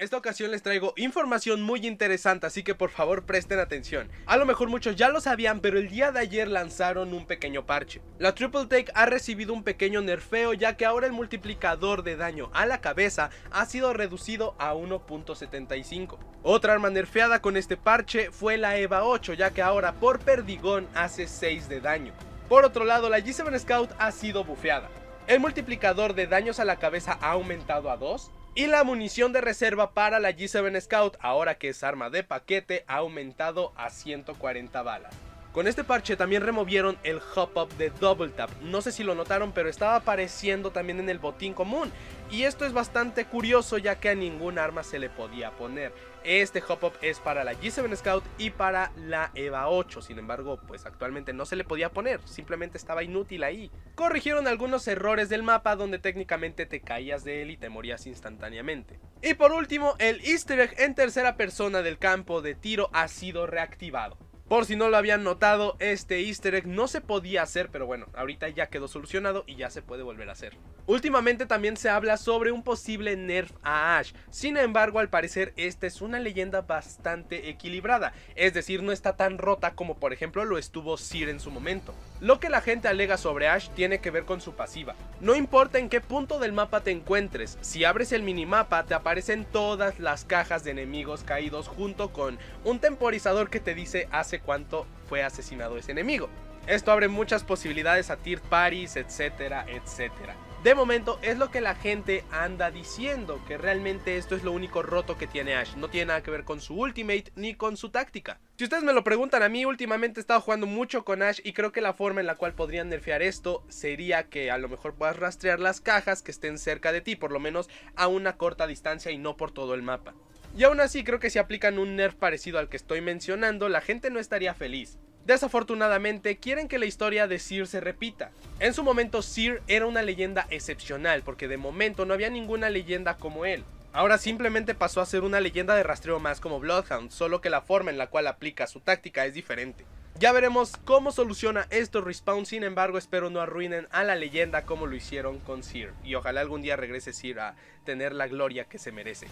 Esta ocasión les traigo información muy interesante, así que por favor presten atención. A lo mejor muchos ya lo sabían, pero el día de ayer lanzaron un pequeño parche. La Triple Take ha recibido un pequeño nerfeo, ya que ahora el multiplicador de daño a la cabeza ha sido reducido a 1.75. Otra arma nerfeada con este parche fue la EVA 8, ya que ahora por perdigón hace 6 de daño. Por otro lado, la G7 Scout ha sido bufeada. El multiplicador de daños a la cabeza ha aumentado a 2, y la munición de reserva para la G7 Scout, ahora que es arma de paquete, ha aumentado a 140 balas. Con este parche también removieron el hop up de double tap, no sé si lo notaron pero estaba apareciendo también en el botín común y esto es bastante curioso ya que a ningún arma se le podía poner. Este hop up es para la G7 Scout y para la EVA 8, sin embargo pues actualmente no se le podía poner, simplemente estaba inútil ahí. Corrigieron algunos errores del mapa donde técnicamente te caías de él y te morías instantáneamente. Y por último el easter egg en tercera persona del campo de tiro ha sido reactivado. Por si no lo habían notado, este easter egg no se podía hacer, pero bueno, ahorita ya quedó solucionado y ya se puede volver a hacer. Últimamente también se habla sobre un posible nerf a Ash, sin embargo al parecer esta es una leyenda bastante equilibrada, es decir, no está tan rota como por ejemplo lo estuvo Sir en su momento. Lo que la gente alega sobre Ash tiene que ver con su pasiva. No importa en qué punto del mapa te encuentres, si abres el minimapa te aparecen todas las cajas de enemigos caídos junto con un temporizador que te dice hace cuánto fue asesinado ese enemigo. Esto abre muchas posibilidades a Tirt, Paris, etcétera, etcétera. De momento es lo que la gente anda diciendo, que realmente esto es lo único roto que tiene Ash, no tiene nada que ver con su ultimate ni con su táctica. Si ustedes me lo preguntan a mí, últimamente he estado jugando mucho con Ash y creo que la forma en la cual podrían nerfear esto sería que a lo mejor puedas rastrear las cajas que estén cerca de ti, por lo menos a una corta distancia y no por todo el mapa. Y aún así creo que si aplican un nerf parecido al que estoy mencionando, la gente no estaría feliz. Desafortunadamente, quieren que la historia de Seer se repita. En su momento, Seer era una leyenda excepcional, porque de momento no había ninguna leyenda como él. Ahora simplemente pasó a ser una leyenda de rastreo más como Bloodhound, solo que la forma en la cual aplica su táctica es diferente. Ya veremos cómo soluciona esto Respawn, sin embargo espero no arruinen a la leyenda como lo hicieron con Seer, y ojalá algún día regrese Seer a tener la gloria que se merece.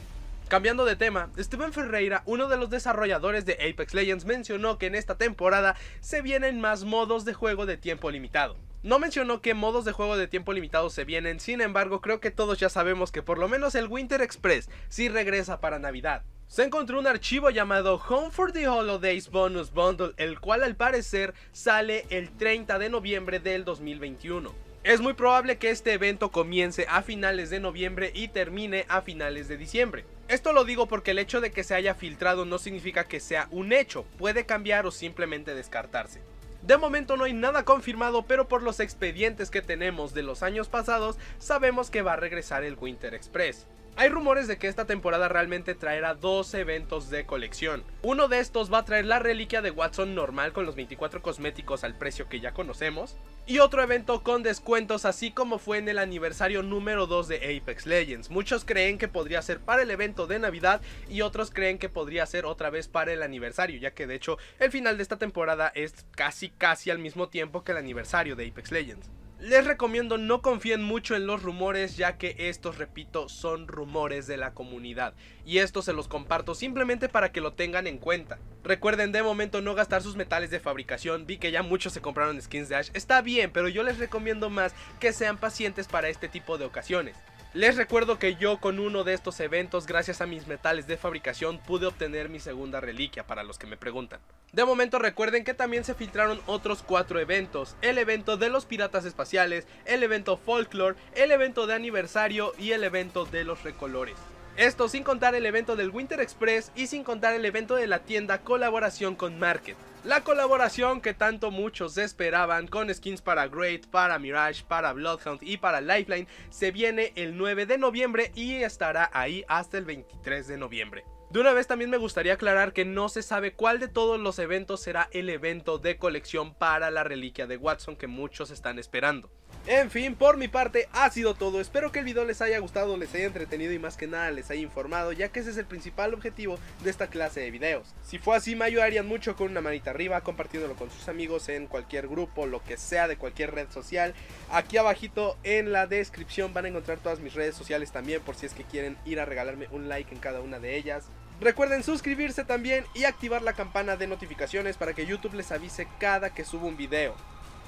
Cambiando de tema, Steven Ferreira, uno de los desarrolladores de Apex Legends, mencionó que en esta temporada se vienen más modos de juego de tiempo limitado. No mencionó qué modos de juego de tiempo limitado se vienen, sin embargo creo que todos ya sabemos que por lo menos el Winter Express sí regresa para Navidad. Se encontró un archivo llamado Home for the Holidays Bonus Bundle, el cual al parecer sale el 30 de noviembre del 2021. Es muy probable que este evento comience a finales de noviembre y termine a finales de diciembre. Esto lo digo porque el hecho de que se haya filtrado no significa que sea un hecho, puede cambiar o simplemente descartarse. De momento no hay nada confirmado, pero por los expedientes que tenemos de los años pasados, sabemos que va a regresar el Winter Express. Hay rumores de que esta temporada realmente traerá dos eventos de colección. Uno de estos va a traer la reliquia de Watson normal con los 24 cosméticos al precio que ya conocemos. Y otro evento con descuentos así como fue en el aniversario número 2 de Apex Legends. Muchos creen que podría ser para el evento de Navidad y otros creen que podría ser otra vez para el aniversario, ya que de hecho el final de esta temporada es casi casi al mismo tiempo que el aniversario de Apex Legends. Les recomiendo no confíen mucho en los rumores ya que estos, repito, son rumores de la comunidad. Y esto se los comparto simplemente para que lo tengan en cuenta. Recuerden de momento no gastar sus metales de fabricación, vi que ya muchos se compraron skins de Ash. Está bien, pero yo les recomiendo más que sean pacientes para este tipo de ocasiones. Les recuerdo que yo con uno de estos eventos, gracias a mis metales de fabricación, pude obtener mi segunda reliquia para los que me preguntan. De momento recuerden que también se filtraron otros cuatro eventos, el evento de los piratas espaciales, el evento folklore, el evento de aniversario y el evento de los recolores. Esto sin contar el evento del Winter Express y sin contar el evento de la tienda colaboración con Market. La colaboración que tanto muchos esperaban con skins para Great, para Mirage, para Bloodhound y para Lifeline se viene el 9 de noviembre y estará ahí hasta el 23 de noviembre. De una vez también me gustaría aclarar que no se sabe cuál de todos los eventos será el evento de colección para la reliquia de Watson que muchos están esperando. En fin, por mi parte ha sido todo, espero que el video les haya gustado, les haya entretenido y más que nada les haya informado, ya que ese es el principal objetivo de esta clase de videos. Si fue así me ayudarían mucho con una manita arriba, compartiéndolo con sus amigos en cualquier grupo, lo que sea, de cualquier red social. Aquí abajito en la descripción van a encontrar todas mis redes sociales también, por si es que quieren ir a regalarme un like en cada una de ellas. Recuerden suscribirse también y activar la campana de notificaciones para que YouTube les avise cada que suba un video.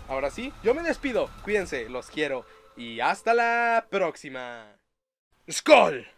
Ahora sí, yo me despido. Cuídense, los quiero. Y hasta la próxima. ¡Skull!